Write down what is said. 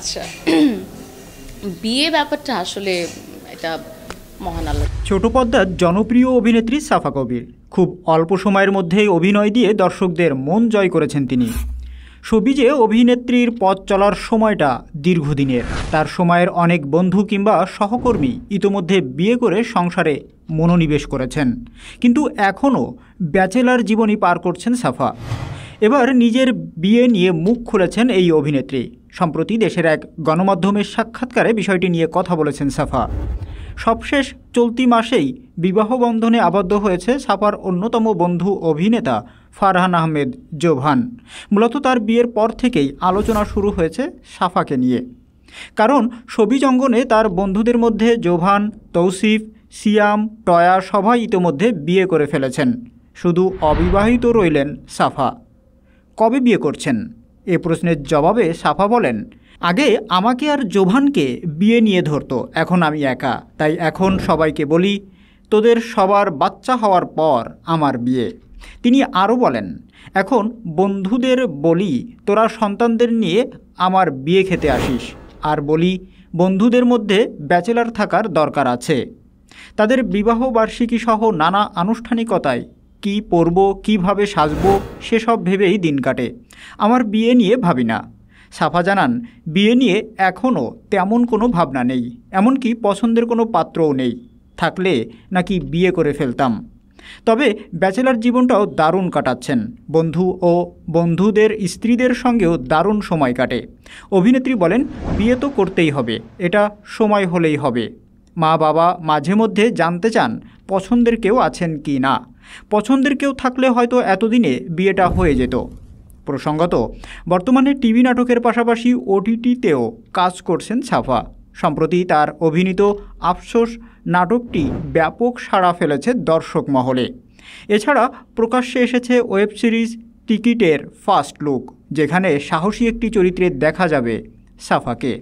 আচ্ছা বিয়ে ব্যাপারটা আসলে এটা মহান আল্লাহ ছোট পদ্মার জনপ্রিয় অভিনেত্রী সাফা কবির খুব অল্প সময়ের মধ্যেই অভিনয় দিয়ে দর্শকদের মন জয় করেছেন তিনি সবিজে অভিনেত্রীর পথ চলার সময়টা দীর্ঘদিনের তার সময়ের অনেক বন্ধু কিংবা সহকর্মী ইতোমধ্যে বিয়ে করে সংসারে মনোনিবেশ করেছেন কিন্তু এখনও ব্যাচেলার জীবনই পার করছেন সাফা এবার নিজের বিয়ে নিয়ে মুখ খুলেছেন এই অভিনেত্রী সম্প্রতি দেশের এক গণমাধ্যমের সাক্ষাৎকারে বিষয়টি নিয়ে কথা বলেছেন সাফা সবশেষ চলতি মাসেই বিবাহ বন্ধনে আবদ্ধ হয়েছে সাফার অন্যতম বন্ধু অভিনেতা ফারহান আহমেদ জোভান মূলত তার বিয়ের পর থেকেই আলোচনা শুরু হয়েছে সাফাকে নিয়ে কারণ ছবি জঙ্গনে তার বন্ধুদের মধ্যে জোভান তৌসিফ সিয়াম টয়া সবাই ইতোমধ্যে বিয়ে করে ফেলেছেন শুধু অবিবাহিত রইলেন সাফা কবে বিয়ে করছেন এ প্রশ্নের জবাবে সাফা বলেন আগে আমাকে আর জোভানকে বিয়ে নিয়ে ধরতো এখন আমি একা তাই এখন সবাইকে বলি তোদের সবার বাচ্চা হওয়ার পর আমার বিয়ে তিনি আরও বলেন এখন বন্ধুদের বলি তোরা সন্তানদের নিয়ে আমার বিয়ে খেতে আসিস আর বলি বন্ধুদের মধ্যে ব্যাচেলার থাকার দরকার আছে তাদের বিবাহ বার্ষিকীসহ সহ নানা আনুষ্ঠানিকতায় কি পরব কিভাবে সাজব সেসব ভেবেই দিন কাটে আমার বিয়ে নিয়ে ভাবি না সাফা জানান বিয়ে নিয়ে এখনও তেমন কোনো ভাবনা নেই এমনকি পছন্দের কোনো পাত্রও নেই থাকলে নাকি বিয়ে করে ফেলতাম তবে ব্যাচেলার জীবনটাও দারুণ কাটাচ্ছেন বন্ধু ও বন্ধুদের স্ত্রীদের সঙ্গেও দারুণ সময় কাটে অভিনেত্রী বলেন বিয়ে তো করতেই হবে এটা সময় হলেই হবে মা বাবা মাঝে মধ্যে জানতে চান পছন্দের কেউ আছেন কি না পছন্দের কেউ থাকলে হয়তো এতদিনে বিয়েটা হয়ে যেত প্রসঙ্গত বর্তমানে টিভি নাটকের পাশাপাশি ওটিটিতেও কাজ করছেন সাফা সম্প্রতি তার অভিনীত আফসোস নাটকটি ব্যাপক সাড়া ফেলেছে দর্শক মহলে এছাড়া প্রকাশ্যে এসেছে ওয়েব সিরিজ টিকিটের ফার্স্ট লুক যেখানে সাহসী একটি চরিত্রে দেখা যাবে সাফাকে